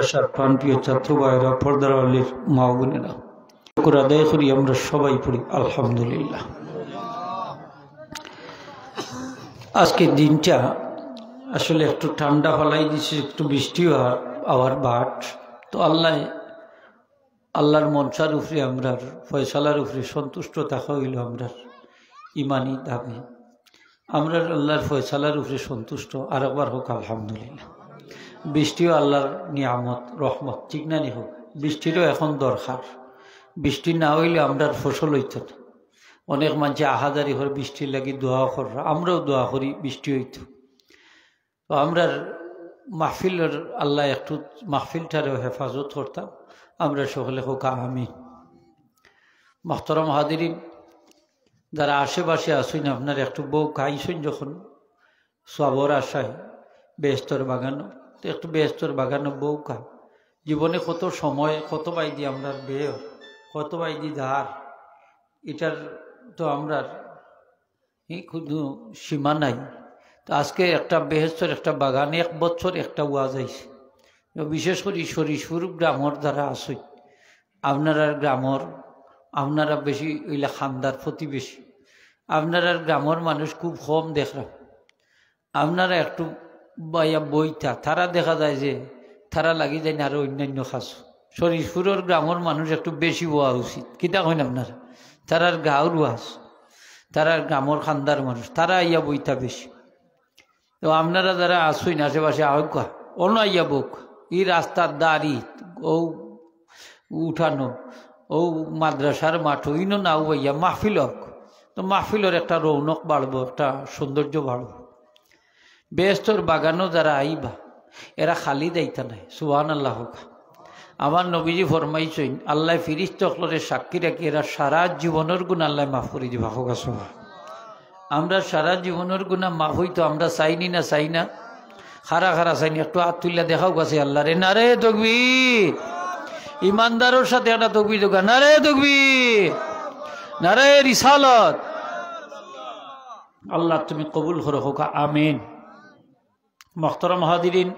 আসার প্রাণপ্রিয় ছাত্র পর্দার আলীর মা বোনেরা আদায় করি আমরা সবাই পড়ি আলহামদুলিল্লাহ দিনটা আসলে একটু ঠান্ডা ফালাই দিছে একটু বৃষ্টিও আবার বাট তো আল্লাহ আল্লাহর মনসার উপরে আমরার ফয়সালার উপরে সন্তুষ্ট থাকা হইল আমরার ইমানি দাবি আমরার আল্লাহর ফয়সালার উপরে সন্তুষ্ট আর একবার হোক আলহামদুলিল্লাহ বৃষ্টিও আল্লাহর নিয়ামত রহমত ঠিক না নিহ বৃষ্টিরও এখন দরকার বৃষ্টি না হইলে আমরা ফসল হইত না অনেক মানুষ আহাদারি হর বৃষ্টির লাগি দোয়া কর আমরাও দোয়া করি বৃষ্টি হইত তো আমরা মাহফিলের আল্লাহ একটু মাহফিলটারও হেফাজত করতাম আমরা সকলে হোক আমি মহতরম হাদিরিন যারা আশেপাশে আসুন আপনার একটু বউ খাইছেন যখন সবর আশায় বেস্তর বাগানো তো একটু ব্যস্তর বাগানো বৌকা জীবনে কত সময় কত বাইদি আমরা বেয়র কত বাইদি ধার এটার তো আমরা কোনো সীমা নাই তো আজকে একটা বেহেস্তর একটা বাগানে এক বছর একটা ওয়াজ আইছে বিশেষ করে সরিষুর গ্রামর দ্বারা আসই আপনারা গ্রামর আপনারা বেশি ওইলা খান্দার প্রতিবেশী আপনারা গ্রামর মানুষ খুব কম দেখলাম আপনারা একটু বাইয়া বইতা তারা দেখা যায় যে তারা লাগি যায় না আর অন্যান্য খাসু শরীরপুরের গ্রামের মানুষ একটু বেশি হওয়া উচিত কিতা না আপনার তারার গাঁর ওয়াস তারার গ্রামের খান্দার মানুষ তারা আইয়া বইতা বেশি তো আপনারা যারা আসুন আশেপাশে আহকা অন্য আইয়া বোক ই রাস্তার দাড়ি ও উঠানো ও মাদ্রাসার মাঠ ইনো না আইয়া মাহফিল তো মাহফিলর একটা রৌনক বাড়বো একটা সৌন্দর্য বাড়বো বেস্তর বাগানও যারা আইবা এরা খালি দায়িতা নাই সুহান আল্লাহ আমার নবীজি ফরমাইছেন আল্লাহ ফিরিস তকলরে সাক্ষী রাখি এরা সারা জীবনের গুণ আল্লাহ মাফ করে দিবা হোক সুহান আমরা সারা জীবনের গুণা মাফ হইতো আমরা চাইনি না চাই না খারা খারা চাইনি একটু হাত তুলিয়া দেখাও গেছে আল্লাহ রে না রে ইমানদারের সাথে একটা তকবি দোকান না রে দেখবি না রে রিসালত আল্লাহ তুমি কবুল করো হোক আমিন মখতরম হাদিরিন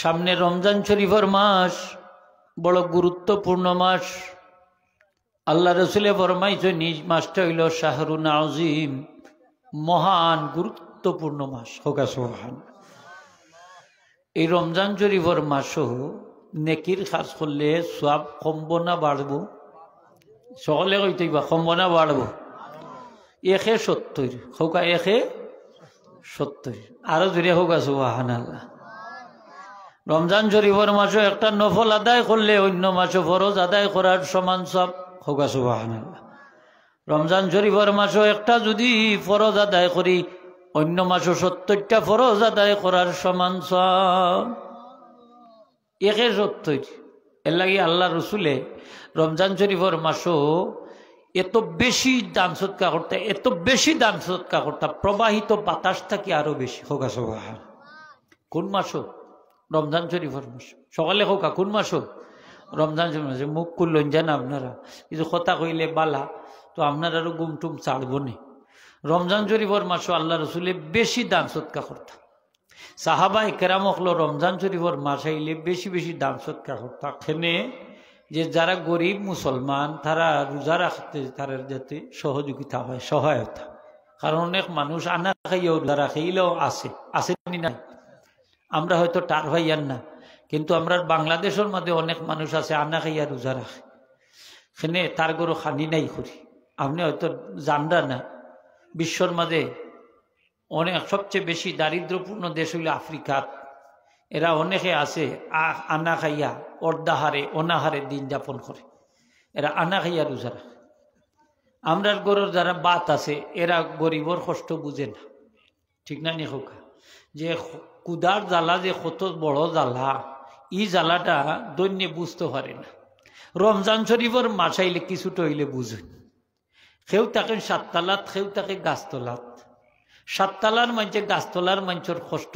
সামনে রমজান শরীফের মাস বড় গুরুত্বপূর্ণ মাস আল্লাহ রসুলে ফরমাইছ নিজ মাসটা হইল শাহরুন আজিম মহান গুরুত্বপূর্ণ মাস হোকা সোহান এই রমজান শরীফের মাসও নেকির খাস করলে সব সম্বনা বাড়ব সকলে কইতেই বা কম্বনা বাড়ব একে সত্তর হোকা একে সত্তর আরো জুড়ে হোক আছে ওয়াহান আল্লাহ রমজান শরীফের মাসে একটা নফল আদায় করলে অন্য মাসে ফরজ আদায় করার সমান সব হোক আছে ওয়াহান আল্লাহ রমজান শরীফের মাসে একটা যদি ফরজ আদায় করি অন্য মাসে সত্তরটা ফরজ আদায় করার সমান সব একে সত্তর এর লাগে আল্লাহ রসুলে রমজান শরীফের মাসও এত বেশি দান সৎকা করতে এত বেশি দান সৎকা করতে প্রবাহিত বাতাস থাকি আরো বেশি হোকা সোকা কোন মাসও রমজান শরীফের মাস সকালে হোকা কোন মাসও রমজান শরীফ মুখ করলেন যান আপনারা কিছু কথা কইলে বালা তো আরো গুম টুম ছাড়বো নি রমজান শরীফের মাসও আল্লাহ রসুলে বেশি দান সৎকা করতাম সাহাবা কেরাম রমজান শরীফের মাস আইলে বেশি বেশি দান সৎকা করতাম খেনে যে যারা গরিব মুসলমান তারা রোজা রাখতে তাদের যাতে সহযোগিতা হয় সহায়তা কারণ অনেক মানুষ আনা খাইয়েও রোজা রাখিলেও আছে আসে নাই আমরা হয়তো টার হইয়ার না কিন্তু আমরা বাংলাদেশের মধ্যে অনেক মানুষ আছে আনা খাইয়া রোজা রাখে সেনে তার গরু খানি নাই করি আপনি হয়তো জানরা না বিশ্বর মাঝে অনেক সবচেয়ে বেশি দারিদ্রপূর্ণ দেশ হইল আফ্রিকা এরা অনেকে আছে আনা খাইয়া অর্ধাহারে অনাহারে দিন যাপন করে এরা আনা খাইয়া রোজারা আমরার গরুর যারা বাত আছে এরা গরিবর কষ্ট বুঝে না ঠিক না নি হোকা যে কুদার জ্বালা যে কত বড় জ্বালা ই জ্বালাটা দৈন্য বুঝতে পারে না রমজান শরীফর মাসাইলে কিছুটা হইলে বুঝুন কেউ তাকে সাততালাত কেউ তাকে গাছতলাত সাততালার মঞ্চে গাছতলার মঞ্চর কষ্ট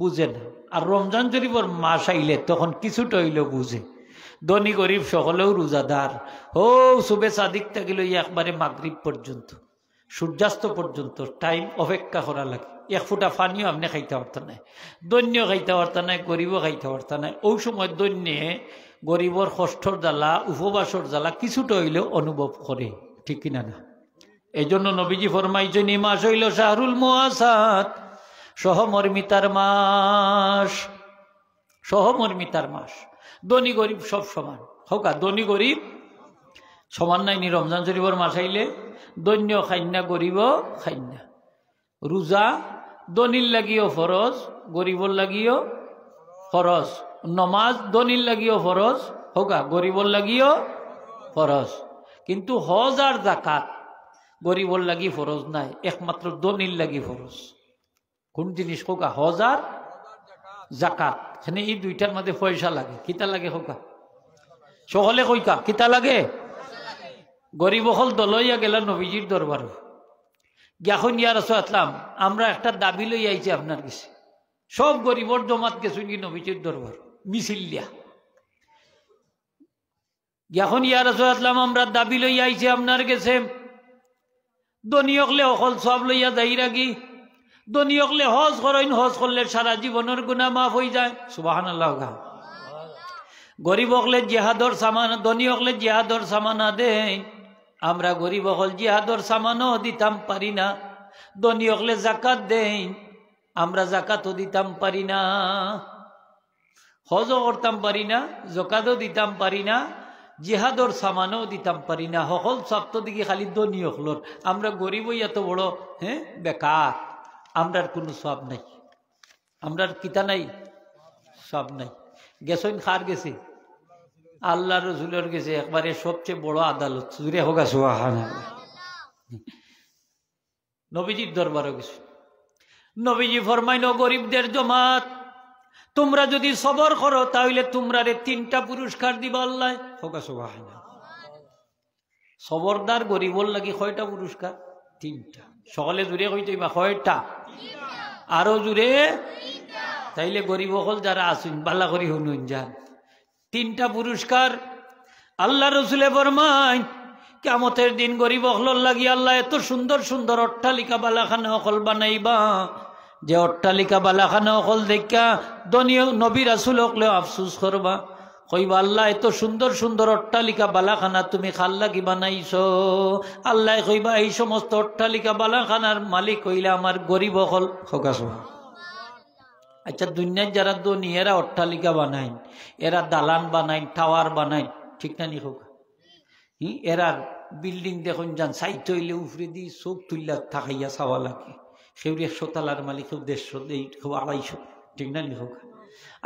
বুঝে না আর রমজান শরীফর মাস আইলে তখন কিছুটা হইলেও বুঝে ধনী গরিব সকলেও রোজাদার ও শুভে সাদিক থাকিল একবারে মাগরীব পর্যন্ত সূর্যাস্ত পর্যন্ত টাইম অপেক্ষা করা লাগে এক ফুটা ফানিও আপনি খাইতে পারত নাই দৈন্য খাইতে পারত নাই গরিবও খাইতে পারত নাই ওই সময় দৈন্যে গরিবর ষষ্ঠর জ্বালা উপবাসর জ্বালা কিছুটা হইলেও অনুভব করে ঠিক কিনা না এই জন্য নবীজি ফরমাইছেন এই মাস হইল শাহরুল মোয়াসাত সহমর্মিতার মাস সহমর্মিতার মাস দনী গরিব সব সমান হোকা দনী গরিব সমান নাই নি রমজান শরীফর মাস আইলে দৈন্য খান্যা গরিব খান্যা রোজা দনির লাগিও ফরজ গরিবর লাগিও ফরজ নমাজ দনির লাগিও ফরজ হোকা গরিবর লাগিও ফরজ কিন্তু হজ আর জাকাত গরিবর লাগি ফরজ নাই একমাত্র দনির লাগি ফরজ কোন জিনিস হোকা হজার জাকাত এখানে এই দুইটার মধ্যে পয়সা লাগে কিতা লাগে হোকা সকলে কইকা কিতা লাগে গরিব হল দলইয়া গেল নবীজির দরবারে গিয়াখন ইয়ার আছো আসলাম আমরা একটা দাবি লই আইছি আপনার কাছে সব গরিবর জমাত গেছি কি নবীজির দরবার মিছিলিয়া গিয়াখন ইয়ার আছো আসলাম আমরা দাবি লই আইছি আপনার কাছে দনীয়কলে অকল সব লইয়া যাই রাখি দনিয়কলে হজ করেন হজ করলে সারা জীবনের গুণা মাফ হয়ে যায় সুবাহান আল্লাহ গা গরিব হকলে জেহাদর সামান দনী হকলে সামানা দেয় আমরা গরিব হল জিহাদর সামানও দিতাম পারি না দনী জাকাত দেই আমরা জাকাতও দিতাম পারি না হজও করতাম পারি না জকাতও দিতাম পারি না জিহাদর সামানও দিতাম পারি না সকল সপ্ত দিকে খালি দনী হকলোর আমরা গরিব এত বড় হ্যাঁ বেকার আমরার কোনো সব নাই আমরার কিতা নাই সব নাই গেছইন খার গেছে আল্লাহ রসুলের গেছে একবারে সবচেয়ে বড় আদালত জুড়ে হোক নবীজির দরবারও গেছে নবীজি ফরমাইন গরিবদের জমাত তোমরা যদি সবর করো তাহলে তোমরা রে তিনটা পুরস্কার দিব আল্লাহ সবরদার গরিবর লাগি কয়টা পুরস্কার তিনটা সকলে জুড়ে কই বা কয়টা আরো জুড়ে তাইলে গরিব হল যারা আসুন বাল্লা করি হনুন যান তিনটা পুরস্কার আল্লাহ রসুলে বরমাই কেমতের দিন গরিব অখলর লাগি আল্লাহ এত সুন্দর সুন্দর অট্টালিকা বালাখানা অকল বানাইবা যে অট্টালিকা বালাখানা অকল দেখা দনীয় নবী রাসুল হকলে আফসুস করবা কইব আল্লাহ এত সুন্দর সুন্দর অট্টালিকা বালাখানা তুমি খাল্লা কি বানাইছ আল্লাহ কইবা এই সমস্ত অট্টালিকা বালাখানার মালিক হইলে আমার গরিব হল হকাশ আচ্ছা দুনিয়ার যারা ধনী এরা অট্টালিকা বানাইন এরা দালান বানাইন টাওয়ার বানাইন ঠিক না নি হোক এরা বিল্ডিং দেখুন যান সাইট হইলে উফরে দিয়ে চোখ তুললা থাকাইয়া চাওয়া লাগে সেউরি একশো তালার মালিক দেড়শো আড়াইশো ঠিক না নি হোক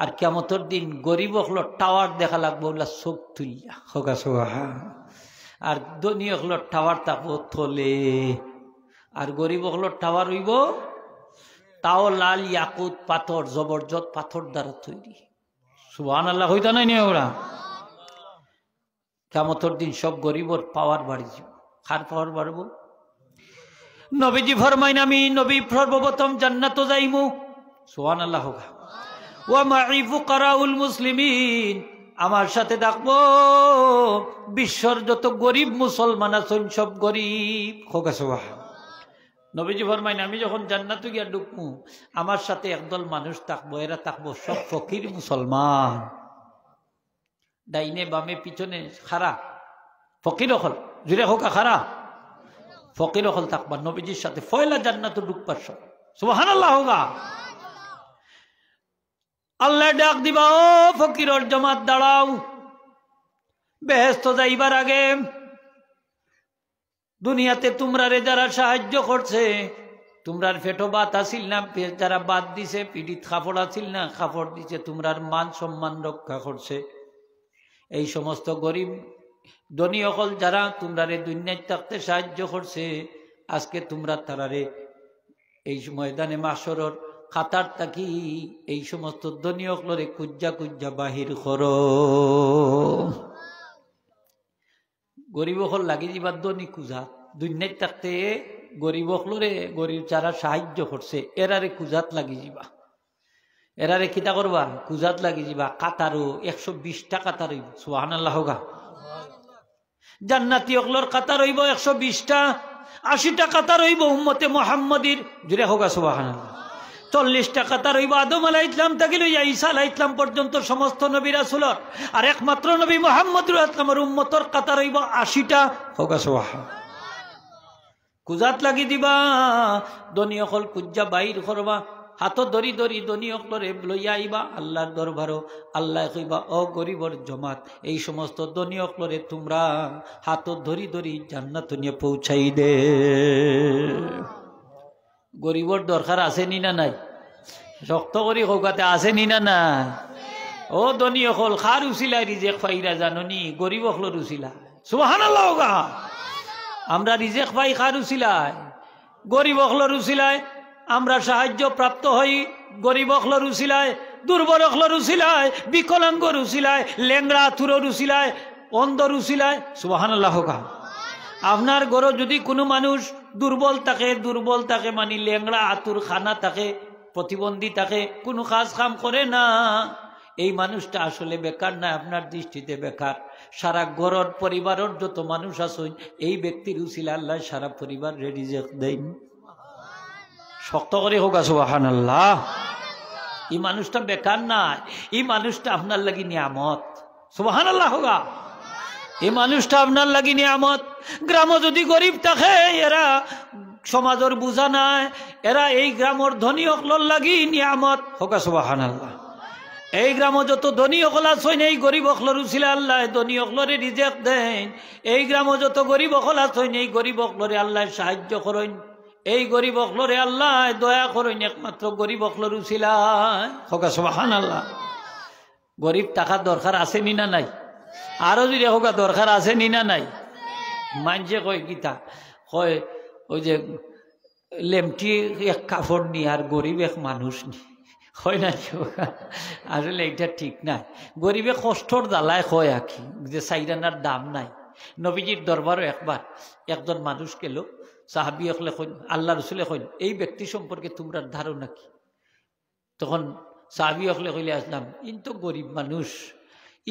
আর কেমতর দিন গরিব হলো টাওয়ার দেখা লাগবো ওগুলা চোখ তুইয়া হকা আর ধনী হলো টাওয়ার থাকবো থলে আর গরিব হলো টাওয়ার হইব তাও লাল ইয়াকুত পাথর জবরজত পাথর দ্বারা তৈরি সুহান আল্লাহ হইতা নাই ওরা কেমতর দিন সব গরিবর পাওয়ার বাড়ি যাব খার পাওয়ার বাড়ব নবীজি ফরমাইন আমি নবী সর্বপ্রথম জান্নাত যাইমু সুহান আল্লাহ হোক আমার সাথে থাকবো বিশ্বর যত গরিব মুসলমান আছেন সব গরিব নবীজি ফরমাইন আমি যখন জান্নাত গিয়া ডুবমু আমার সাথে একদল মানুষ থাকবো এরা থাকবো সব ফকির মুসলমান ডাইনে বামে পিছনে খারা ফকির হল জুড়ে হোকা খারা ফকির হল থাকবা নবীজির সাথে ফয়লা জান্নাত ডুববার সব সুবাহ হোকা আল্লাহ ডাক দিবা ও ফকির জমাত দাঁড়াও ব্যস্ত যাইবার আগে দুনিয়াতে তোমরা রে যারা সাহায্য করছে তোমরার ফেটো বাত আসিল না যারা বাদ দিছে পিঠিত খাফড় আসিল না খাফড় দিছে তোমরার মান সম্মান রক্ষা করছে এই সমস্ত গরিব ধনী অকল যারা তোমরারে দুনিয়ায় থাকতে সাহায্য করছে আজকে তোমরা তারারে এই ময়দানে মাসরর খাতার তাকি এই সমস্ত ধনীয়কলরে কুজ্জা কুজ্জা বাহির কর গরিব লাগি দিবার ধনী কুজা দুনিয়ায় থাকতে গরিব হলরে গরিব চারা সাহায্য করছে এরারে কুজাত লাগি যাবা এরারে কিতা করবা কুজাত লাগি যাবা কাতারও একশো বিশটা কাতার সোহান আল্লাহ জান্নাতি অকলর কাতার হইব একশো বিশটা আশিটা কাতার হইব উম্মতে মোহাম্মদীর জুড়ে হোগা সোহান আল্লাহ টাকা তার হইব আদম আলাহ ইসলাম থেকে লইয়া ঈসা আলাহ ইসলাম পর্যন্ত সমস্ত নবীর রাসুলর আর একমাত্র নবী মোহাম্মদুর ইসলামের উম্মতর কাতার হইব আশিটা হোকাশোহা কুজাত লাগি দিবা অকল কুজা বাইর করবা হাত ধরি ধরি দনীয়কলরে লইয়া আইবা আল্লাহর দরবারও আল্লাহ কইবা অ গরিবর জমাত এই সমস্ত দনীয়কলরে তোমরা হাত ধরি ধরি জান্নাত নিয়ে পৌঁছাই দে গরিবর দরকার আছে নি না নাই শক্ত করি কৌকাতে আছে নি না নাই ও দনী অকল খার উচিলা রিজেক ফাইরা জাননি গরিব অকলর উচিলা সুহান আমরা রিজেক পাই খার উচিলাই গরিব অকলর উচিলাই আমরা সাহায্য প্রাপ্ত হই গরিব অকলর উচিলায় দুর্বল অকলর উচিলায় বিকলাঙ্গ রুচিলাই লেংরা থুরো রুচিলায় অন্ধ রুচিলায় সুহান আপনার গরো যদি কোনো মানুষ দুর্বল থাকে দুর্বল থাকে মানে লেংড়া আতুর খানা থাকে প্রতিবন্ধী থাকে কোনো কাজ কাম করে না এই মানুষটা আসলে বেকার না আপনার দৃষ্টিতে বেকার সারা ঘরের পরিবারের যত মানুষ আছেন এই ব্যক্তির উচিলা আল্লাহ সারা পরিবার রেডি দেন শক্ত করে হোক আসো হান আল্লাহ এই মানুষটা বেকার না এই মানুষটা আপনার লাগি নিয়ামত সুবাহান আল্লাহ হোগা এই মানুষটা আপনার লাগি নিয়ামত গ্রাম যদি গরিব থাকে এরা সমাজের বুঝা নাই এরা এই গ্রামের ধনী সকলের লাগি নিয়ামত হকা সুবাহান আল্লাহ এই গ্রাম যত ধনী অকল আছো এই গরিব অকলর উচিলে আল্লাহ ধনী অকলরে রিজেক দেন এই গ্রাম যত গরিব অকল আছো এই গরিব অকলরে আল্লাহ সাহায্য করেন এই গরিব অকলরে আল্লাহ দয়া করেন একমাত্র গরিব অকলর উচিলায় হকা সুবাহান আল্লাহ গরিব টাকা দরকার নি না নাই আরো যদি হোকা দরকার আছে নি না নাই মানছে কয় গীতা কয় ওই যে লেমটি এক কাপড় নি আর গরিব এক মানুষ নি হয় না আসলে এইটা ঠিক নাই গরিবে কষ্টর জ্বালায় হয় আকি যে সাইডানার দাম নাই নবীজির দরবারও একবার একজন মানুষ গেল সাহাবি হলে কইন আল্লাহ রসুলে কইন এই ব্যক্তি সম্পর্কে তোমরা ধারণা কি তখন সাহাবি হলে কইলে আসলাম তো গরিব মানুষ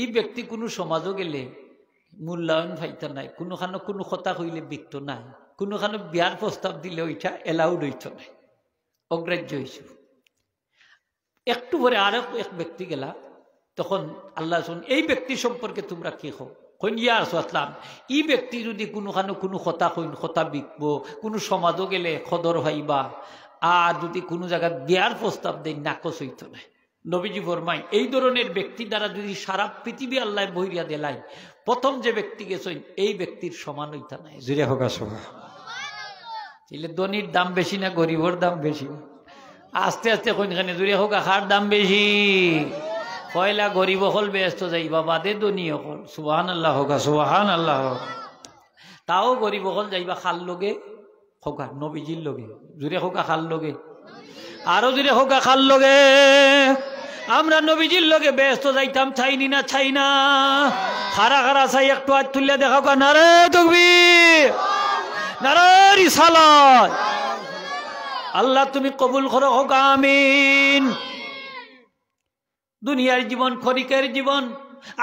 এই ব্যক্তি কোনো সমাজও গেলে মূল্যায়ন ফাইত নাই কোনোখানো কোনো কথা কইলে বৃত্ত নাই কোনোখানো বিয়ার প্রস্তাব দিলে ওইটা এলাউড হইত নাই অগ্রাহ্য হয়েছিল একটু পরে আরো এক ব্যক্তি গেলা তখন আল্লাহ শুন এই ব্যক্তি সম্পর্কে তোমরা কি হো আসো আসলাম ই ব্যক্তি যদি কোনোখানে কোনো কথা কইন কথা বিকব কোনো সমাজও গেলে খদর হইবা আর যদি কোনো জায়গায় বিয়ার প্রস্তাব দেয় নাকচ হইত নাই নবীজি বর্মাই এই ধরনের ব্যক্তি দ্বারা যদি সারা পৃথিবী আল্লাহ বহিরিয়া দেলাই প্রথম যে ব্যক্তি গেছেন এই ব্যক্তির সমান হইতা নাই জিরে হোক ধনির দাম বেশি না গরিবর দাম বেশি আস্তে আস্তে কোনখানে জুড়ে হোক আখার দাম বেশি কয়লা গরিব হল ব্যস্ত যাইবা বাদে দনি হল সুবাহান আল্লাহ হোক সুবাহান আল্লাহ হোক তাও গরিব হল যাইবা খাল লগে হোকা নবীজির লোকে জুড়ে হোকা খাল লগে আরো দূরে হোক খাল লগে আমরা নবীজির লগে ব্যস্ত যাইতাম চাইনি না চাই না খারা খারা চাই একটু আজ তুলে দেখাও কা নারে তুমি নারি সালাত আল্লাহ তুমি কবুল করো হোক আমিন দুনিয়ার জীবন খরিকের জীবন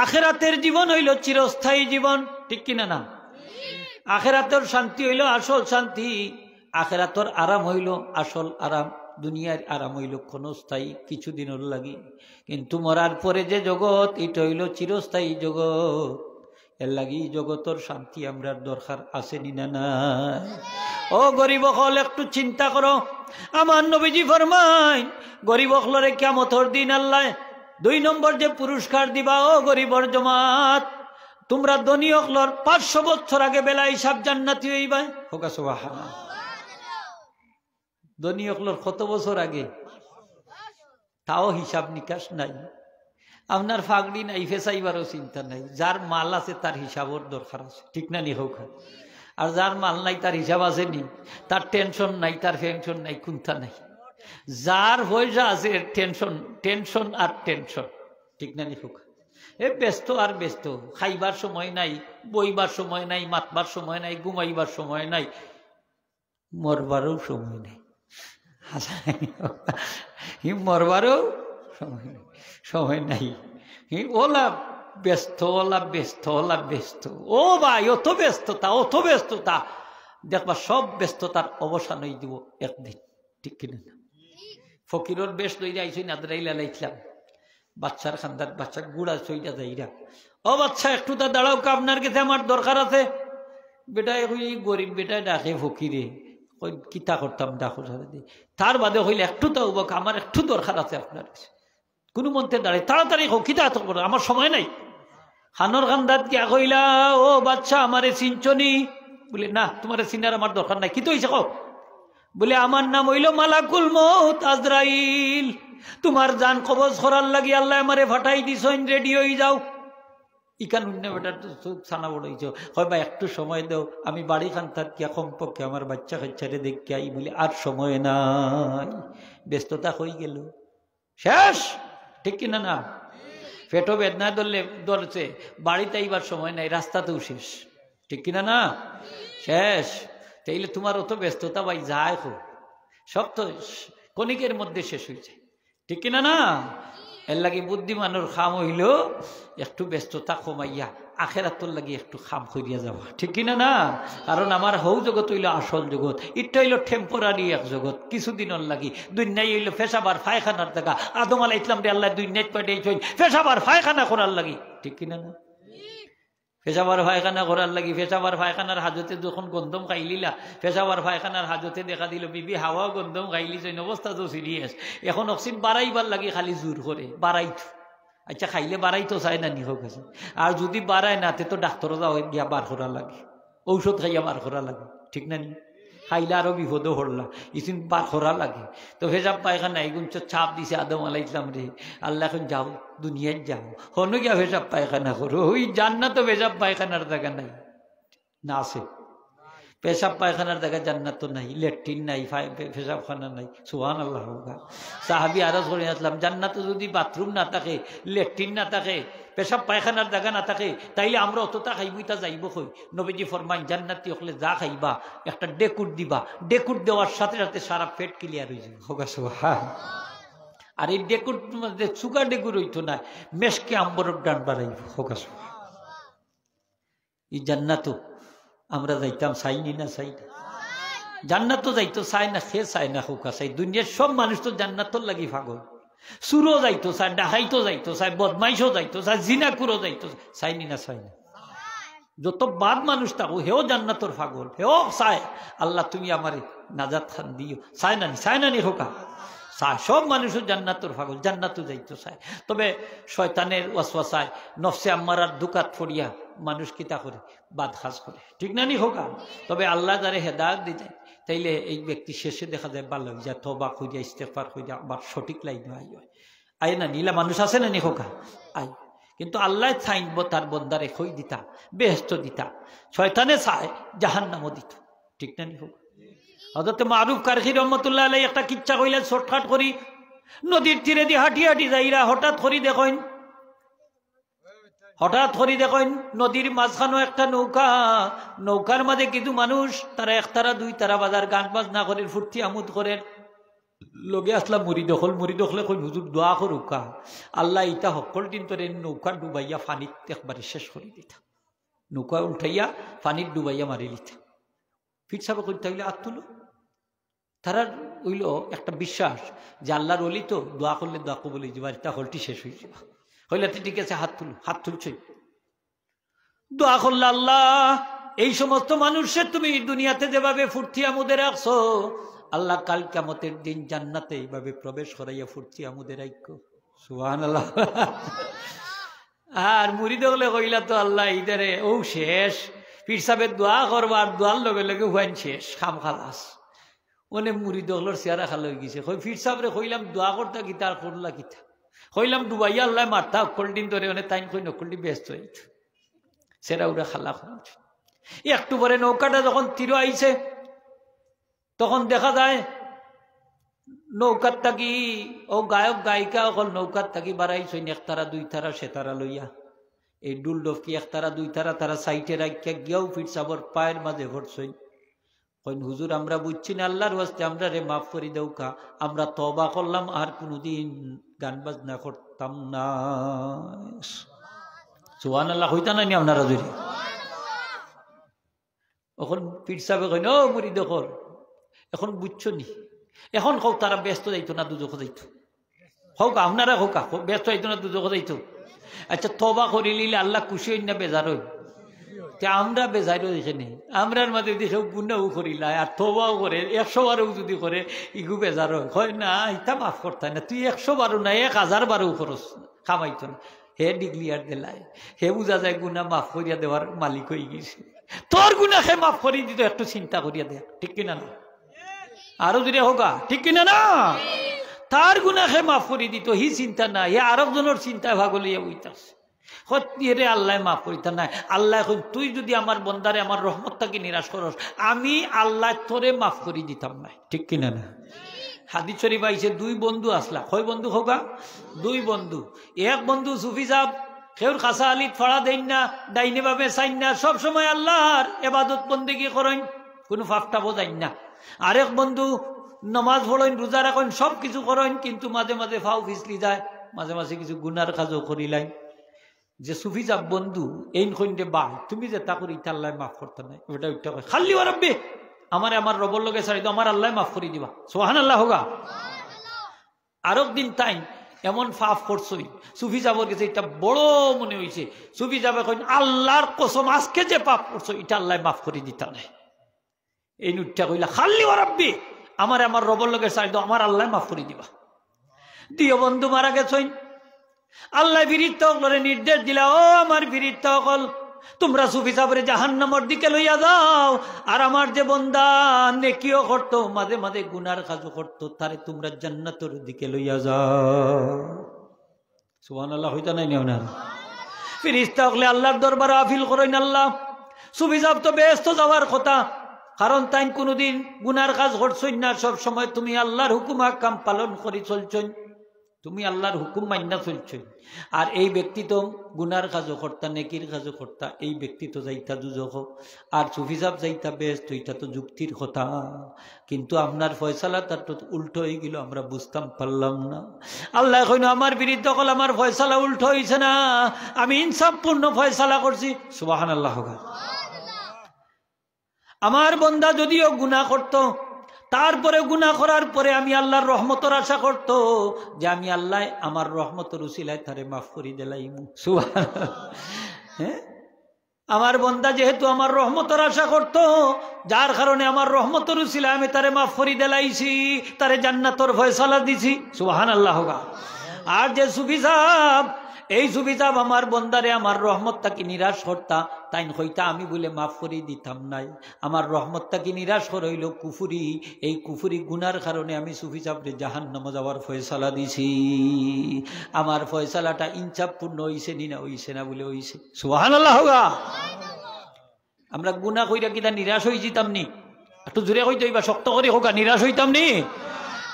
আখেরাতের জীবন হইল চিরস্থায়ী জীবন ঠিক কিনা না আখেরাতের শান্তি হইল আসল শান্তি আখেরাতর আরাম হইল আসল আরাম দুনিয়ার আরাম হইল ক্ষণস্থায়ী হল লাগি কিন্তু মরার পরে যে জগৎ এটা হইল চিরস্থায়ী জগৎ এর লাগি জগতর শান্তি আমরা দরকার আছে নি না না ও গরিব হল একটু চিন্তা করো আমার নবীজি ফরমাই গরিব হলরে কেমতর দিন আল্লাহ দুই নম্বর যে পুরস্কার দিবা ও গরিবর জমাত তোমরা ধনী হকলর পাঁচশো বছর আগে বেলা হিসাব জান্নাতি হইবা হোকা সোহা দনিয়কলোর কত বছর আগে তাও হিসাব নিকাশ নাই আপনার ফাগড়ি নাই ফেসাইবারও চিন্তা নাই যার মাল আছে তার হিসাবর দরকার আছে ঠিক না নি হোক আর যার মাল নাই তার হিসাব আছে নি তার টেনশন নাই তার ফেনশন নাই কুন্থা নাই যার যা আছে টেনশন টেনশন আর টেনশন ঠিক না নি হোক এ ব্যস্ত আর ব্যস্ত খাইবার সময় নাই বইবার সময় নাই মাতবার সময় নাই ঘুমাইবার সময় নাই মরবারও সময় নাই হাসাই হি মরবারও সময় সময় নাই হি ওলা ব্যস্ত ওলা ব্যস্ত ওলা ব্যস্ত ও ভাই অত ব্যস্ততা অত ব্যস্ততা দেখবা সব ব্যস্ততার অবসান হয়ে দিব একদিন ঠিক কিনা না ফকিরর বেশ লইরা আইসই দাঁড়াইলা লাইছিলাম বাচ্চার খান্দার বাচ্চা গুড়া সইরা যাইরা ও বাচ্চা একটু তা দাঁড়াও আপনার কাছে আমার দরকার আছে বেটা গরিব বেটা ডাকে ফকিরে কই কিতা করতাম ডাকো সাথে তার বাদে হইলে একটু তাও বক আমার একটু দরকার আছে আপনার কোনো মন্ত্রে দাঁড়িয়ে তাড়াতাড়ি হোক কিতা করবো আমার সময় নাই হানর খান্দাত কি আগইলা ও বাচ্চা আমারে চিনচনি বলে না তোমার চিনার আমার দরকার নাই কিন্তু হয়েছে হোক বলে আমার নাম হইল মালাকুল মত আজরাইল তোমার যান কবজ করার লাগি আল্লাহ আমারে ফাটাই দিস রেডি হয়ে যাও ইখান উন্নে বেটার তো চোখ ছানা বড়াইছ হয় বা একটু সময় দেও আমি বাড়ি খান থাকিয়া কমপক্ষে আমার বাচ্চা কাচ্চারে দেখিয়া আই বলি আর সময় নাই ব্যস্ততা হয়ে গেল শেষ ঠিক কিনা না পেটো বেদনা ধরলে ধরছে বাড়িতে এইবার সময় নাই রাস্তাতেও শেষ ঠিক কিনা না শেষ তাইলে তোমার অত ব্যস্ততা ভাই যায় হোক সব তো কণিকের মধ্যে শেষ হয়েছে ঠিক কিনা না এর লাগে বুদ্ধিমানুর খাম হইল একটু ব্যস্ততা কমাইয়া আখেরাতর লাগে একটু খাম করিয়া যাওয়া ঠিক কিনা না কারণ আমার হৌ জগৎ হইল আসল জগৎ ইটা হইল টেম্পোরারি এক জগৎ কিছুদিনের লাগি নাই হইল ফেসাবার ফায়খানার দেখা আদম আলা ইসলাম রে আল্লাহ দুনিয়ায় পাঠিয়েছ ফেসাবার ফায়খানা করার লাগি ঠিক কিনা না পেশাবার ফায়খানা করার লাগি পেশাবার ফায়খানার হাজতে যখন গন্ধম খাইলিলা পেশাবার ফায়খানার হাজতে দেখা দিল বিবি হাওয়া গন্ধম খাইলি চৈন অবস্থা তো সিরিয়াস এখন অক্সিন বাড়াইবার লাগে খালি জোর করে বাড়াইতো আচ্ছা খাইলে বাড়াইতো চায় না নিহ আছে আর যদি বাড়ায় না তে তো ডাক্তারও যাওয়া গিয়া বার করা লাগে ঔষধ খাইয়া বার করা লাগে ঠিক না নি খাইলে আরও বিপদও হরলা ইসিন পা খরা লাগে তো হেজাব পায়খানা এগুন চাপ দিছে আদম আলাই ইসলাম রে আল্লাহ এখন যাও দুনিয়ায় যাও হনু গিয়া ভেজাব পায়খানা করো ওই যান না তো ভেজাব পায়খানার জায়গা নাই না আছে পেশাব পায়খানার জায়গা জান্নাত তো নাই ল্যাট্রিন নাই পেশাবখানা নাই সুহান আল্লাহ সাহাবি আরো করে আসলাম জান্নাতে যদি বাথরুম না থাকে ল্যাট্রিন না থাকে পেশাব পায়খানার জায়গা না থাকে তাইলে আমরা অতটা খাইবই তা যাইব কই নবীজি ফরমাইন জান্নাতি হলে যা খাইবা একটা ডেকুট দিবা ডেকুট দেওয়ার সাথে সাথে সারা পেট ক্লিয়ার হয়ে যাবে হোক আর এই ডেকুট মধ্যে সুগার ডেকুর হইতো না মেশকে আম্বর ডান বাড়াইব হোক এই জান্নাতো আমরা যাইতাম সাইনি না সাই না জান্নাত তো যাইতো চাই না সে চাই না হোক চাই দুনিয়ার সব মানুষ তো জান্নাতর লাগি ফাগল সুরো যাইতো চায় ডাহাইতো যাইতো চায় বদমাইশও যাইতো জিনাকুরও যাইতো চাই নি না চাই যত বাদ মানুষ থাকো হেও জান্নাতর ফাগল হেও চায় আল্লাহ তুমি আমার নাজাত খান দিও চায় না নি চায় না নি হোকা চায় সব মানুষও জান্নাতর ফাগল জান্নাতও যাইতো চায় তবে শয়তানের ওয়াসওয়াসায় নফসে আম্মারার দুকাত ফড়িয়া মানুষ কিতা করে বাদ খাস করে ঠিক না নি হোকা তবে আল্লাহ যারে হেদায়ত দিতে তাইলে এই ব্যক্তি শেষে দেখা যায় বাল্য যা তবা খুঁজা ইস্তেফার খুঁজা আবার সঠিক লাইন আই আয় না নীলা মানুষ আছে না নিখোকা আয় কিন্তু আল্লাহ চাইনব তার বন্দারে খই দিতা বেহস্ত দিতা শয়তানে চায় জাহান নামও দিত ঠিক না নিখোক হজরত মারুফ কারখি রহমতুল্লাহ আলাই একটা কিচ্ছা কইলেন শর্টকাট করি নদীর তীরে দিয়ে হাঁটি হাঁটি যাইরা হঠাৎ করি দেখেন হঠাৎ হরি দেখেন নদীর মাঝখানো একটা নৌকা নৌকার মাঝে কিন্তু মানুষ তারা তারা দুই তারা বাজার গান বাজনা করে ফুর্তি আমোদ করে লগে আসলাম মুড়ি দখল মুড়ি দখলে কই হুজুর দোয়া করুকা আল্লাহ ইতা সকল দিন তোর নৌকা ডুবাইয়া ফানিত একবারে শেষ করে দিতা নৌকা উঠাইয়া ফানিত ডুবাইয়া মারি লিতা ফির সাবে করতে থাকলে আর তুলো তারা হইল একটা বিশ্বাস যে আল্লাহর অলি তো দোয়া করলে দোয়া কবলে যাবার তা হলটি শেষ হয়ে যাবা হইলে ঠিক আছে হাত তুল হাত তুলছই দোয়া করল আল্লাহ এই সমস্ত মানুষের তুমি দুনিয়াতে যেভাবে ফুর্তি আমুদে রাখছো আল্লাহ কাল কামতের দিন জান্নাতে এইভাবে প্রবেশ করাইয়া ফুর্তি আমুদের ঐক্য সুহান আল্লাহ আর মুড়ি দেখলে কইলা তো আল্লাহ ইদারে ও শেষ পীর সাহেবের দোয়া করবার দোয়ার লগে লগে হুয়ান শেষ খাম খালাস অনেক মুড়ি দেখলোর চেহারা খালো গেছে কই ফির সাহেবরে কইলাম দোয়া করতে কি তার করলা গীতা হইলাম ডুবাইয়া আল্লাহ মাথা অকল ডিম ধরে মানে তাই কই নকল ডিম ব্যস্ত হইত সেরা উড়ে খালা খুঁজ একটু পরে নৌকাটা যখন তীর আইছে তখন দেখা যায় নৌকার থাকি ও গায়ক গায়িকা অকল নৌকার থাকি বাড়াইছে এক তারা দুই তারা সে তারা লইয়া এই ডুল কি এক তারা দুই তারা তারা সাইটে রাখিয়া গিয়াও ফিট সাবর পায়ের মাঝে ভরছই কইন হুজুর আমরা বুঝছি না আল্লাহর ওয়াস্তে আমরা রে মাফ করি দেউকা আমরা তবা করলাম আর কোনোদিন গান বাজনা করতাম না সোহান আল্লাহ হইতা নাই আপনারা যদি এখন পীর সাহেব কইন মরি মুড়ি এখন বুঝছো নি এখন কৌ তারা ব্যস্ত যাইতো না দুজক যাইতো হোক আপনারা হোক ব্যস্ত যাইতো না দুজক যাইতো আচ্ছা তবা করিলি আল্লাহ খুশি হইন না বেজার হইব তে আমরা বেজাই ওইখানে আমরার মাঝে যদি সব গুণাও করিলা আর থবাও করে একশো বারও যদি করে ইগু বেজার হয় না ইতা মাফ করতে না তুই একশো বারো না এক হাজার বারও খরচ কামাইত না হে ডিগ্লিয়ার দিলাই হে বুঝা যায় গুণা মাফ করিয়া দেওয়ার মালিক হয়ে গেছে তোর গুণা সে মাফ করি দিত একটু চিন্তা করিয়া দেয় ঠিক কিনা না আরো যদি হোকা ঠিক কিনা না তার গুণা সে মাফ করি দিত হি চিন্তা না হে আরবজনের চিন্তা ভাগলিয়া বইতাছে হত্যিরে আল্লাহ মাফ করিতে নাই আল্লাহ এখন তুই যদি আমার বন্দারে আমার তাকে নিরাশ করস আমি আল্লাহ তোরে মাফ করি দিতাম না ঠিক কিনা না হাদিস শরীফ দুই বন্ধু আসলা কয় বন্ধু হোকা দুই বন্ধু এক বন্ধু সুফি সাহ কেউর কাঁচা আলিত ফড়া দেন না ডাইনে বাবে চাইন না সবসময় আল্লাহর এবাদত বন্দিগি করেন কোনো ফাফটা বোঝাই না আরেক বন্ধু নমাজ ভরেন রোজা রাখেন সব কিছু করেন কিন্তু মাঝে মাঝে ফাও ফিসলি যায় মাঝে মাঝে কিছু গুনার কাজও করিলাইন যে সুফি যাব বন্ধু এই খন্ডে বা তুমি যে তা করি ইটা আল্লাহ মাফ করতে নাই ওটা উঠতে খালি ও ওরাব্বে আমার আমার রবর লগে ছাড়ি তো আমার আল্লাহ মাফ করে দিবা সোহান আল্লাহ হোগা আরো দিন তাই এমন ফাফ করছই সুফি যাবর গেছে এটা বড় মনে হয়েছে সুফি যাবে কই আল্লাহর কসম আজকে যে পাপ করছো এটা আল্লাহ মাফ করে দিতা নাই এই নুটটা কইলা ও ওরাব্বে আমার আমার রবর লগে ছাড়ি তো আমার আল্লাহ মাফ করে দিবা দিও বন্ধু মারা গেছই আল্লাহ ফিরিত নির্দেশ দিলে ও আমার ফিরিত সকল তোমরা সুফি সাবরে জাহান্নামর দিকে লইয়া যাও আর আমার যে বন্দা নেকিও করত মাঝে মাঝে গুনার কাজও করত তারে তোমরা জান্নাতর দিকে লইয়া যাও সুহান আল্লাহ হইতা নাই নেওনার ফিরিস্তা হকলে আল্লাহর দরবার আফিল করেন আল্লাহ সুফি সাব তো ব্যস্ত যাওয়ার কথা কারণ তাই কোনোদিন গুনার কাজ করছই না সব সময় তুমি আল্লাহর হুকুম কাম পালন করে চলছই তুমি আল্লাহর হুকুম মান্য চলছ আর এই ব্যক্তি তো গুনার কাজও কর্তা নেকির কাজও কর্তা এই ব্যক্তি তো যাইতা দুজক আর সুফিসাব যাইতা বেশ তো এটা তো যুক্তির কথা কিন্তু আপনার ফয়সালা তার তো উল্টো হয়ে গেল আমরা বুঝতাম পারলাম না আল্লাহ এখন আমার বিরুদ্ধে কল আমার ফয়সালা উল্টো হয়েছে না আমি ইনসাফপূর্ণ ফয়সালা করছি সুবাহান আল্লাহ আমার বন্দা যদিও গুণা করতো তারপরে গুণা করার পরে আমি আল্লাহর রহমতর আশা করত যে আমি আল্লাহ আমার রহমতর উশিলায় তারে মাফ করি দিলাম হ্যাঁ আমার বন্দা যেহেতু আমার রহমতর আশা করত যার কারণে আমার রহমতর উশিলা আমি তারে মাফ করি দিলাইছি তারে জান্নাতর ফয়সালা দিছি সুবাহান আল্লাহ আর যে সুফি সাহ এই সুবিধা আমার বন্দারে আমার রহমত তাকে নিরাশ হরতা তাই হইতা আমি বলে মাফ করে দিতাম নাই আমার রহমত তাকে নিরাশ হইল কুফুরি এই কুফুরি গুনার কারণে আমি সুফি চাপড়ে জাহান নামা যাওয়ার ফয়সালা দিছি আমার ফয়সালাটা ইনচাপপূর্ণ হইছে নি না হইছে না বলে হইছে সুহান আল্লাহ আমরা গুনা কইরা কিনা নিরাশ হয়ে যেতাম নি একটু জোরে হইতে হইবা শক্ত করে হোক নিরাশ হইতাম নি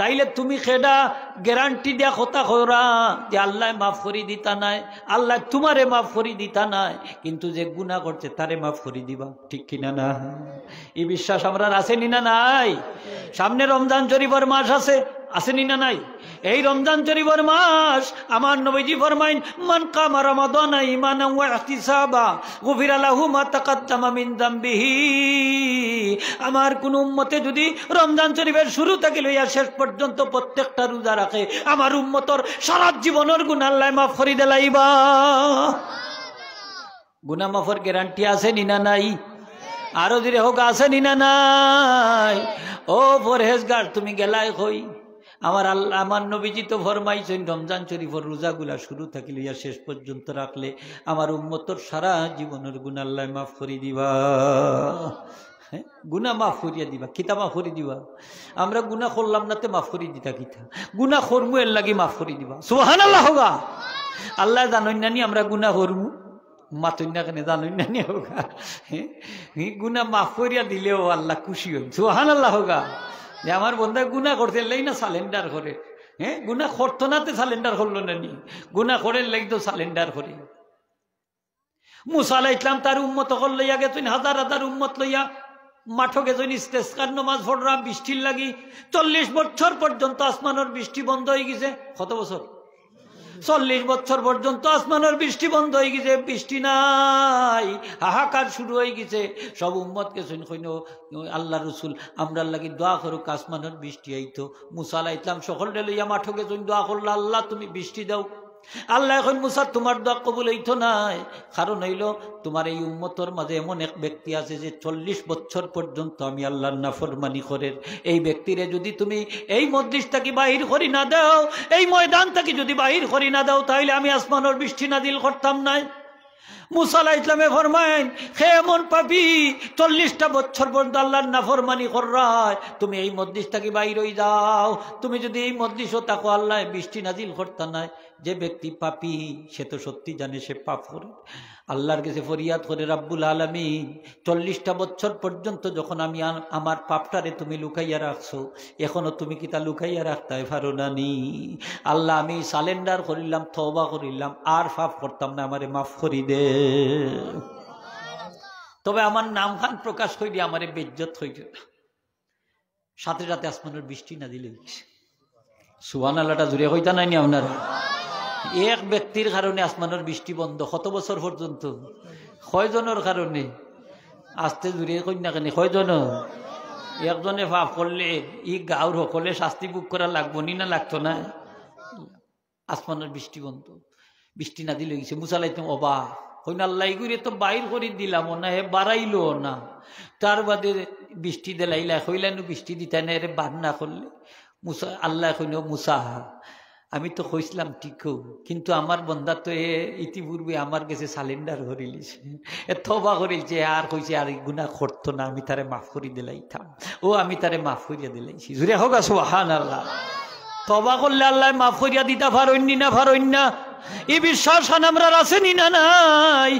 তাইলে তুমি খেডা গ্যারান্টি দিয়া কথা খরা যে আল্লাহ মাফ করি দিতা নাই আল্লাহ তোমারে মাফ করি দিতা নাই কিন্তু যে গুণা করছে তারে মাফ করি দিবা ঠিক কিনা না এই বিশ্বাস আমরা আসেনি না নাই সামনে রমজান শরীফের মাস আছে আসেনি না নাই এই রমজান শরীফের মাস আমার নবীজি ফরমাইন মান কামা রমাদান ইমানা ওয়া ইহতিসাবা গুফিরা লাহু মা তাকাদ্দামা মিন যামবিহি আমার কোন উম্মতে যদি রমজান শরীফের শুরু থেকে লইয়া শেষ পর্যন্ত প্রত্যেকটা রোজা রাখে আমার উম্মতর সারা জীবনের গুণ আল্লাহ মাফ করি দেলাইবা গুনা মাফর গ্যারান্টি আছে নিনা নাই আরো যদি হোক আছে নিনা নাই ও পরহেজগার তুমি গেলাই হই আমার আল্লাহ আমার নবীজি তো ফরমাইছেন রমজান শরীফর রোজাগুলা শুরু থাকি লইয়া শেষ পর্যন্ত রাখলে আমার উম্মতর সারা জীবনের গুণাল্লাহ মাফ করি দিবা হ্যাঁ? গুণা মাফ করিয়া দিবা কিতা মাফ করি দিবা আমরা গুণা করলাম না তে মাফ করি দিতা কিতা গুণা করমু এর লাগি মাফ করি দিবা সোহান আল্লাহ হোগা আল্লাহ জানন্যানি আমরা গুনা করমু মাতন্যা কেন জানন্যানি হোগা হ্যাঁ গুণা মাফ করিয়া দিলেও আল্লাহ খুশি হইম সোহান আল্লাহ হোগা যে আমার বন্ধা গুণা করতে এলেই না সালেন্ডার করে হ্যাঁ গুণা করতো না তো সালেন্ডার করলো না নি গুণা করে লেগ তো সালেন্ডার করে মুসালা ইসলাম তার উম্মত হল লইয়া গেছেন হাজার হাজার উম্মত লইয়া মাঠো গেছেন ইস্তেস্কার নমাজ ফোড়রা বৃষ্টির লাগি চল্লিশ বছর পর্যন্ত আসমানোর বৃষ্টি বন্ধ হয়ে গেছে কত বছর চল্লিশ বছর পর্যন্ত আসমানের বৃষ্টি বন্ধ হয়ে গেছে বৃষ্টি নাই হাহাকার শুরু হয়ে গেছে সব উম্মতকে শুন আল্লাহ রসুল আমরা লাগি দোয়া করুক আসমানের বৃষ্টি আইতো মুসালা ইতলাম সকল লইয়া মাঠকে চইন দোয়া করল আল্লাহ তুমি বৃষ্টি দাও আল্লাহ এখন মুসা তোমার দোয়া কবুল হইতো নাই কারণ হইল তোমার এই উম্মতর মাঝে এমন এক ব্যক্তি আছে যে চল্লিশ বছর পর্যন্ত আমি আল্লাহর নাফরমানি করেন এই ব্যক্তিরে যদি তুমি এই মজলিস থাকি বাহির করি না দাও এই ময়দান থাকি যদি বাহির করি না দাও তাহলে আমি আসমানোর বৃষ্টি নাদিল করতাম নাই মুসালা ইসলামে ফরমাইন হে এমন পাবি চল্লিশটা বছর পর্যন্ত আল্লাহ না ফরমানি করায় তুমি এই মদ্দিসটাকে বাইরই যাও তুমি যদি এই মদ্রিসও তাকো আল্লাহ বৃষ্টি নাজিল করতাম নাই যে ব্যক্তি পাপি সে তো সত্যি জানে সে পাপ করে আল্লাহর কাছে ফরিয়াদ করে রাব্বুল আলমী চল্লিশটা বছর পর্যন্ত যখন আমি আমার পাপটারে তুমি লুকাইয়া রাখছো এখনও তুমি কি তা লুকাইয়া রাখতে পারো না নি আল্লাহ আমি সালেন্ডার করিলাম থবা করিলাম আর পাপ করতাম না আমারে মাফ করি দে তবে আমার নাম খান প্রকাশ করি আমারে বেজ্জত হইল না সাথে সাথে আসমানের বৃষ্টি না দিলে সুয়ান আল্লাহটা জুড়ে হইতা নাইনি আপনার এক ব্যক্তির কারণে আসমানের বৃষ্টি বন্ধ কত বছর পর্যন্ত কয়জনের কারণে আস্তে জুড়ে কন্যা কেন কয়জন একজনে পাপ করলে ই গাঁর সকলে শাস্তি ভোগ করা লাগবো নি না লাগতো না আসমানের বৃষ্টি বন্ধ বৃষ্টি না দিলে গেছে মুসালাইতাম অবা হইন করে তো বাইর করে দিলাম না হে বাড়াইল না তার বাদে বৃষ্টি দিলাইলা হইলেন বৃষ্টি এর বাদ না করলে মুসা আল্লাহ কইন মুসাহা আমি তো কইসলাম ঠিকও কিন্তু আমার বন্ধা তো এ ইতিপূর্বে আমার কাছে সালেন্ডার করিলিছে এ থবা যে আর কইছে আর গুণা করত না আমি তারে মাফ করি দিলাইতাম ও আমি তারে মাফ করিয়া দিলাইছি জুরে হোক আসো হান আল্লাহ তবা করলে আল্লাহ মাফ করিয়া দিতা অন্য না অন্য এই বিশ্বাস খান আমরা আছে নি না নাই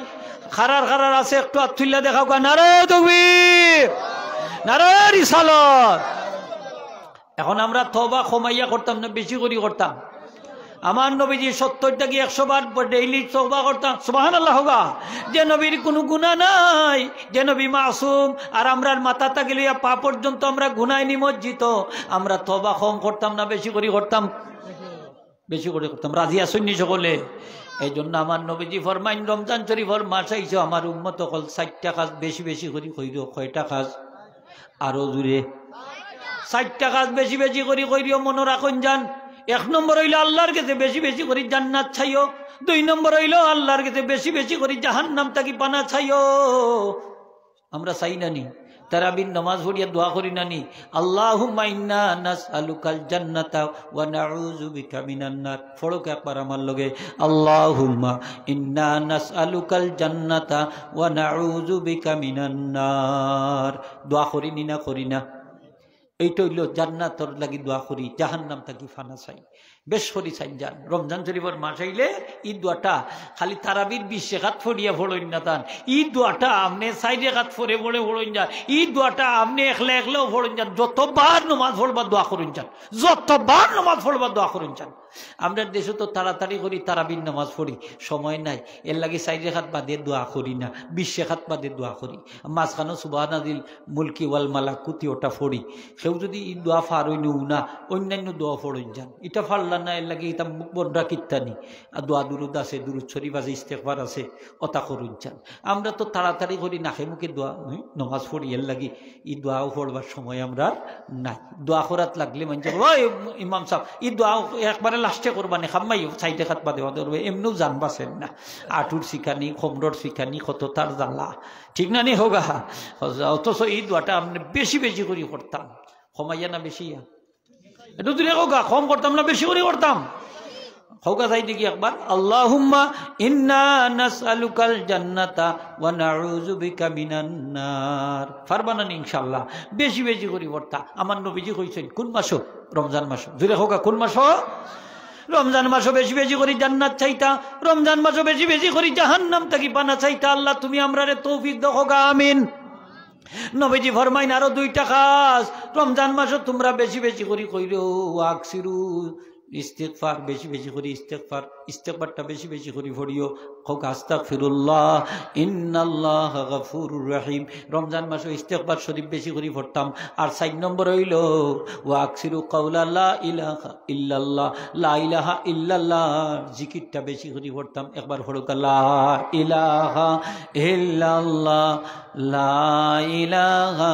খারার খারার আছে একটু দেখাও কা নারে তুমি নারে রিসালত এখন আমরা তবা কমাইয়া করতাম না বেশি করি করতাম আমার নবীজি সত্তরটা কি একশো বার ডেইলি সৌবা করতাম সুবাহান আল্লাহ যে নবীর কোনো গুণা নাই যে নবী মাসুম আর আমরার মাথা তাকে লইয়া পা পর্যন্ত আমরা গুনায় নিমজ্জিত আমরা তবা খং করতাম না বেশি করে করতাম বেশি করে করতাম রাজি আসুননি সকলে এই জন্য আমার নবীজি ফরমাইন রমজান শরীফর মাস আইসো আমার উন্মত কল চারটা কাজ বেশি বেশি করি কইর কয়টা কাজ আরো দূরে চারটা কাজ বেশি বেশি করি কইরিও মনে রাখুন যান এক নম্বর হইল আল্লাহর কাছে বেশি বেশি করে জান্নাত ছাইও দুই নম্বর হইল আল্লাহর কাছে বেশি বেশি করে জাহান্নাম তাকি পানা ছাইও আমরা চাই নানি তারাবিন নমাজ পড়িয়া দোয়া করি নানি নি আল্লাহ আলুকাল জান্নাতা ওয়া নাউযু বিকা মিনান ফড়ক একবার আমার লগে আল্লাহুম্মা ইন্না নাস আলুকাল জান্নাতা ওয়া নাউযু বিকা মিনান নার দোয়া করি না করি না এইটা হইল জান্নাত লাগি দোয়া করি জাহান নাম থাকি ফানা চাই বেশ করি চাই যান রমজান শরীফর মাস আইলে ই দোয়াটা খালি তারাবির বিশ্বে কাত ফরিয়া ফড়ইন না তান ই দোয়াটা আপনি সাইডে কাত ফরে ফড়ে ফড়ইন যান ই দোয়াটা আপনি একলা একলাও ফড়ইন যান যতবার নমাজ ফড়বার দোয়া করুন যান যতবার নমাজ ফড়বার দোয়া করুন যান আমরা দেশে তো তাড়াতাড়ি করি তারাবির নামাজ পড়ি সময় নাই এর লাগে খাত হাত বাদে দোয়া করি না বিশ্বে হাত বাদে দোয়া করি মাঝখানো সুবাহানাদিল মুলকি ওয়াল কুতি ওটা ফড়ি সেও যদি ই দোয়া নেউ না অন্যান্য দোয়া ফড়ই যান এটা ফারলা না এর লাগে এটা মুখ বন্ধা কীর্তানি আর দোয়া দুরুদ আছে দুরুদ শরীফ আছে ইস্তেকবার আছে অতা করুন যান আমরা তো তাড়াতাড়ি করি নাখে মুখে দোয়া নামাজ পড়ি এর লাগে ই দোয়াও ফড়বার সময় আমরা নাই দোয়া করাত লাগলে মানে ইমাম সাহেব ই দোয়া একবারে লাস্টে কোরবানি খাম্মাই সাইডে খাত বাদে ধরবে এমনিও জান বাসেন না আটুর শিখানি খোমরোর শিখানি কত তার জ্বালা ঠিক না নি হোগা অথচ এই দুটা আপনি বেশি বেশি করে করতাম কমাইয়া না বেশি হোগা কম করতাম না বেশি করে করতাম হোগা যাই দেখি একবার আল্লাহুম্মা ইন্না নাসআলুকাল জান্নাতা ওয়া নাউযু বিকা মিনান নার ফারবানান ইনশাআল্লাহ বেশি বেশি করি পড়তা আমার নবীজি কইছেন কোন মাসো রমজান মাস জুরে হোগা কোন মাসো রমজান মাসও বেশি বেশি করি জান্নাত চাইতা রমজান মাসও বেশি বেশি করি জাহান্নাম থাকি পানা চাইতা আল্লাহ তুমি আমরা রে তৌফিক দখগা আমিন নবীজি ফরমাইন আরো দুইটা খাস রমজান মাসও তোমরা বেশি বেশি করি কইর আকসিরু ইস্তেকফার বেশি বেশি করি ইস্তেকফার ইস্তেকফারটা বেশি বেশি করি ভরিও রমজান মাসে ইস্তেকবার শরীফ বেশি করে পড়তাম আর সাইড নম্বর হইল ও আকসিরু ইলাহা জিকিরটা বেশি করে পড়তাম একবার হড়ুক লা ইলাহা লা ইলাহা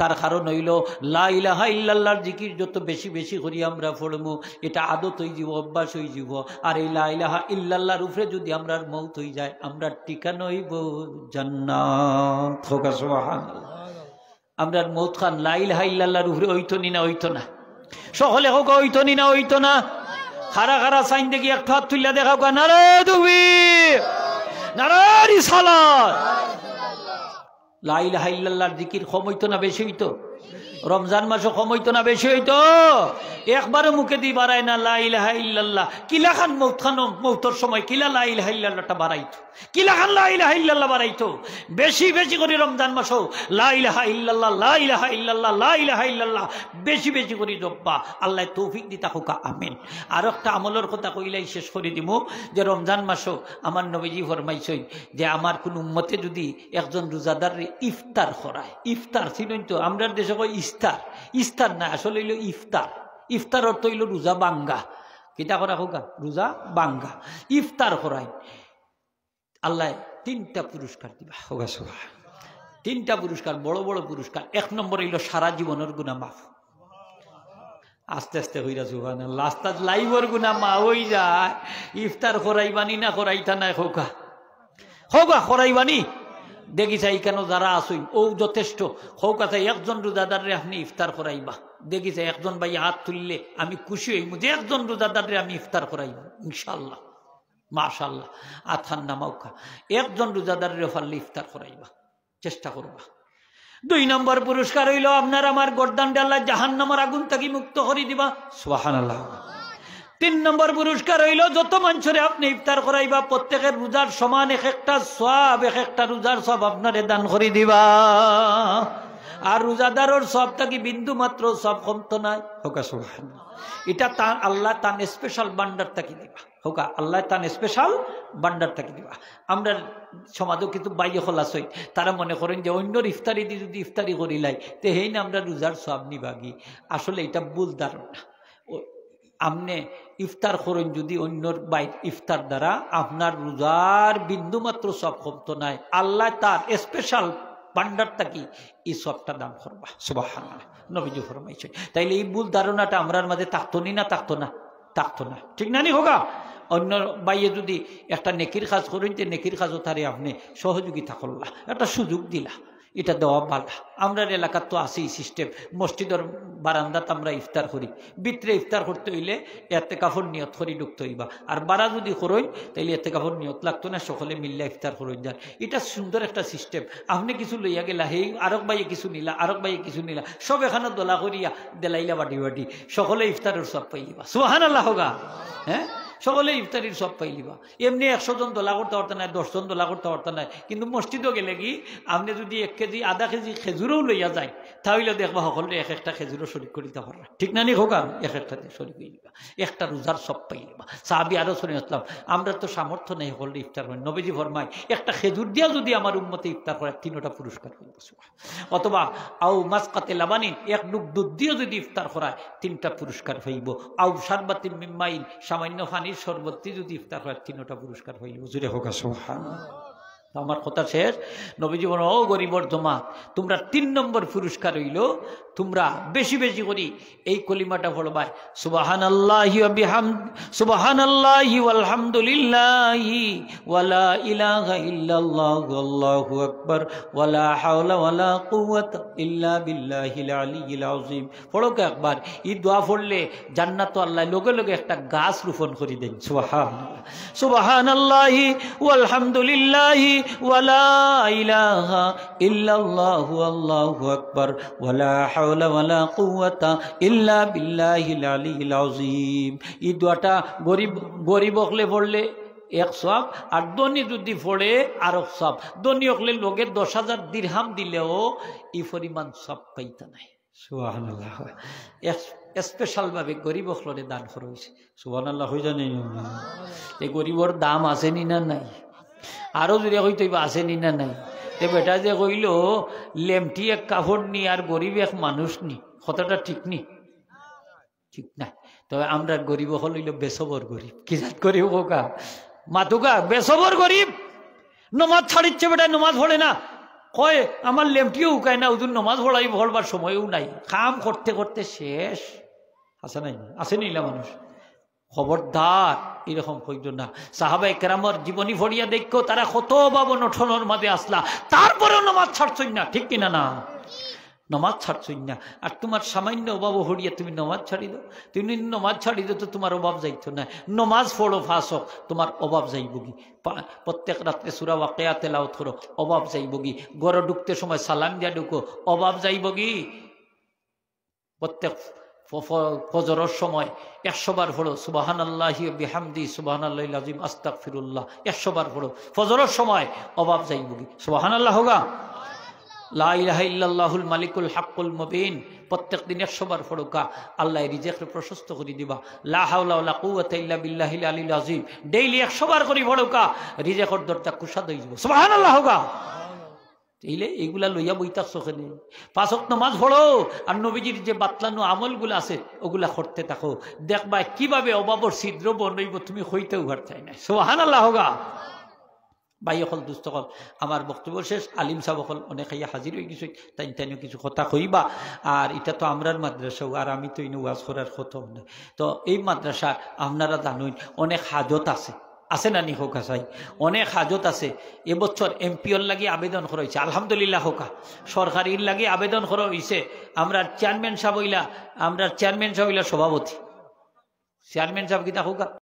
তার কারণ হইল লা ইলাহা ইল্লাল্লাহর জিকির যত বেশি বেশি করি আমরা পড়বো এটা আদত হয়ে যাব অভ্যাস হয়ে যাব আর এই লা ইলাহা উপরে যদি আমরা মৌত হয়ে যায় আমরা টিকা নইব জান্নাত আমরার মৌত খান লাইল হাইল্লার উপরে ওইতো নি না ওইতো না সকলে হোক ওইতো নি না ওইতো না খারা খারা সাইন দেখি এক হাত তুললে দেখা গা নারে তুমি নারারি লাইল হাইল্লার দিকির সময় তো না বেশি হইতো রমজান মাসে কম হইতো না বেশি হইতো একবারে মুখে দিয়ে বাড়ায় না লাইল্লাহ কিলা খান মৌত খান মৌতর সময় কিলা লাইল্লাহটা বাড়াইতো কিলা খান লাইল্লাহ বাড়াইতো বেশি বেশি করে রমজান মাসেও লাইল্লাহ লাইল্লাহ লাইল্লাহ বেশি বেশি করে জব্বা আল্লাহ তৌফিক দিতা হোকা আমিন আর একটা আমলের কথা কইলাই শেষ করে দিব যে রমজান মাসও আমার নবীজি ফরমাইছই যে আমার কোন উম্মতে যদি একজন রোজাদার ইফতার করায় ইফতার ছিলেন তো আমরা দেশে কই ইস্তার ইস্তার না আসলে হইল ইফতার ইফতার অর্থ হইল রোজা বাঙ্গা কিতা করা হোক রোজা বাঙ্গা ইফতার করাই আল্লাহ তিনটা পুরস্কার দিবা হোগা সোহা তিনটা পুরস্কার বড় বড় পুরস্কার এক নম্বর হইল সারা জীবনের গুণা মাফ আস্তে আস্তে হইরা জুবান আস্তে লাইভর গুণা মা হই যায় ইফতার করাইবানি না করাইতা না হোকা হোগা করাইবানি দেখিছা কেন যারা আসুই ও যথেষ্ট হোক আছে একজন রোজাদারে আপনি ইফতার করাইবা দেখিছে একজন ভাই হাত তুললে আমি খুশি হইব যে একজন রোজাদারে আমি ইফতার করাইব ইনশাল্লাহ মাশাল্লাহ আথান নামাউকা একজন রোজাদারে ফাল্লে ইফতার করাইবা চেষ্টা করবা দুই নম্বর পুরস্কার হইল আপনার আমার গর্দান ডাল্লা জাহান নামার আগুন তাকে মুক্ত করে দিবা সোহান আল্লাহ তিন নম্বর পুরস্কার হইল যত মানুষের আপনি ইফতার করাইবা প্রত্যেকের রোজার সমান এক একটা সব এক একটা রোজার সব আপনারে দান করে দিবা আর রোজাদারর সব থাকি বিন্দু মাত্র সব কমতো নাই হোকা এটা তান আল্লাহ তান স্পেশাল বান্ডার থাকি দিবা হোকা আল্লাহ তান স্পেশাল বান্ডার থাকি দিবা আমরা সমাজও কিন্তু বাইরে সই তারা মনে করেন যে অন্য ইফতারি দিয়ে যদি ইফতারি লাই তো হেই না আমরা রোজার সব নিবাগি আসলে এটা ভুল ধারণা আমনে ইফতার করেন যদি অন্যর বাইর ইফতার দ্বারা আপনার রোজার বিন্দুমাত্র সব ক্ষমত নাই আল্লাহ তার স্পেশাল পান্ডারটা কি এই সবটা দান করবা সুবাহ নবীজি ফরমাইছে তাইলে এই ভুল ধারণাটা আমরার মাঝে তাকতো নি না তাকতো না তাকতো না ঠিক না নি হোগা অন্য বাইয়ে যদি একটা নেকির কাজ করেন তে নেকির কাজও তারে আপনি সহযোগিতা করলা একটা সুযোগ দিলা এটা দেওয়া ভালো আমরা এলাকার তো আছেই সিস্টেম মসজিদের বারান্দাতে আমরা ইফতার করি বিত্রে ইফতার করতে হইলে এতে কাপড় নিয়ত করি ঢুকতে হইবা আর বারা যদি করই তাহলে এতে কাপড় নিয়ত লাগতো না সকলে মিল্লা ইফতার করই যান এটা সুন্দর একটা সিস্টেম আপনি কিছু লইয়া গেলা হেই আরক বাইয়ে কিছু নিলা আরক বাইয়ে কিছু নিলা সব এখানে দোলা করিয়া দেলাইলা বাটি বাটি সকলে ইফতারের সব পাইবা সোহান আল্লাহ হ্যাঁ সকলে ইফতারির সব পাইলিবা এমনি একশো জন দোলা করতে পারতেন না দশজন দোলা করতে পারতেন না কিন্তু মসজিদও গেলে কি আপনি যদি এক কেজি আধা কেজি খেজুরও লইয়া যায় তাহলে দেখবা সকলে এক একটা খেজুরও শরিক করিতে পারবা ঠিক না নি হোকা এক একটা শরিক হইলিবা একটা রোজার সব পাইলিবা সাহাবি আরও শরীর আসলাম আমরা তো সামর্থ্য নেই সকলে ইফতার হয় নবীজি ভরমাই একটা খেজুর দিয়া যদি আমার উন্মতে ইফতার করে তিনটা পুরস্কার অথবা অথবা মাছ কাতে লাবানি এক ডুব দুধ দিয়ে যদি ইফতার করায় তিনটা পুরস্কার হইব আউ সারবাতিন মিম্মাইন সামান্য ফানি শরবতটি যদি ইফতার হয় তিনটা পুরস্কার হয় হুজুরে হোক সোহান আমার কথা শেষ নবীজি বলেন ও গরিবর্ধমা তোমরা তিন নম্বর পুরস্কার হইল তোমরা বেশি বেশি করি এই কলিমাটা ফলবাই সুবাহান আল্লাহি সুবাহান আল্লাহি আলহামদুলিল্লাহি ওয়ালা হাওলা ইল্লা কে একবার ঈদ দোয়া ফড়লে জান্নাত আল্লাহ লগে লগে একটা গাছ রোপণ করে দেন সুবাহান আল্লাহি আলহামদুলিল্লাহি গরিব গরিব হলে পড়লে এক সব আর দনী যদি পড়ে আর এক সব দনী হলে লোকের দশ হাজার দিরহাম দিলেও ই পরিমাণ সব পাইতা নাই সুহান স্পেশালভাবে গরিব হলরে দান করা হয়েছে সুহান আল্লাহ হয়ে জানি এই গরিবর দাম আছে নি না নাই আরও জোরে হইতইবা আছে নি না নাই তে বেটা যে কইল লেমটি এক কাপড় নি আর গরিব এক মানুষ নি কথাটা ঠিক নি ঠিক না তবে আমরা গরিব হল হইল বেসবর গরিব কি জাত গরিব হোকা মাতুকা বেসবর গরিব নমাজ ছাড়িচ্ছে বেটা নমাজ ভরে না কয় আমার লেমটিও উকায় না ওদের নমাজ ভরাই ভরবার সময়ও নাই কাম করতে করতে শেষ আছে নাই আছে নিলা মানুষ খবরদার এরকম হইল না সাহাবাই কেরামর জীবনী ভরিয়া দেখো তারা কত বাবন নঠনের মাঝে আসলা তারপরে নমাজ ছাড়ছই না ঠিক কিনা না নমাজ ছাড়ছই না আর তোমার সামান্য অভাব হরিয়া তুমি নমাজ ছাড়ি দাও তুমি নমাজ ছাড়ি দাও তো তোমার অভাব যাইতো না নমাজ ফোড়ো ফাঁস হোক তোমার অভাব যাইব কি প্রত্যেক রাত্রে সুরা ওয়াকেয়া তেলাও থরো অভাব যাইব কি গড় ডুকতে সময় সালাম দিয়া ডুকো অভাব যাইব কি প্রত্যেক ফজরের সময় একশোবার হলো সুবাহান আল্লাহি বিহামদি সুবাহান আল্লাহ লাজিম আস্তাক ফিরুল্লাহ একশোবার হলো ফজরের সময় অভাব যাই বুগি সুবাহান আল্লাহ হোগা লাহুল মালিকুল হাক্কুল মবিন প্রত্যেক দিন একশোবার ফড়ুকা আল্লাহ রিজেককে প্রশস্ত করে দিবা লাহাউলা কুয়াত বিল্লাহিল আলী আজিম ডেইলি একশোবার করি ফড়ুকা রিজেকর দরটা কুসাদ দিয়ে দিব সুবাহান আল্লাহ হোগা এইলে এগুলা লইয়া বইতা নেই পাঁচক নমাজ পড়ো আর নবীজির যে বাতলানো আমলগুলো আছে ওগুলা করতে থাকো দেখবা কিভাবে অবাবর ছিদ্র বনইব তুমি হইতেও ঘর চাই না সোহান আল্লাহ গা ভাই অকল কল আমার বক্তব্য শেষ আলিম অকল অনেক হাইয়া হাজির হয়ে গেছি তাই তাই কিছু কথা কইবা আর এটা তো আমরার মাদ্রাসাও আর আমি তো ইনো ওয়াজ করার কথা না তো এই মাদ্রাসার আপনারা জানুন অনেক হাজত আছে আছে না নি হোকা সাই অনেক হাজত আছে এবছর এমপিওর লাগি আবেদন করা হয়েছে আলহামদুলিল্লাহ হোকা সরকারির লাগি আবেদন করা হয়েছে আমরা চেয়ারম্যান সাহেব হইলা আমরা চেয়ারম্যান সাহেব হইলা সভাপতি চেয়ারম্যান সাহেব কিতা হোকা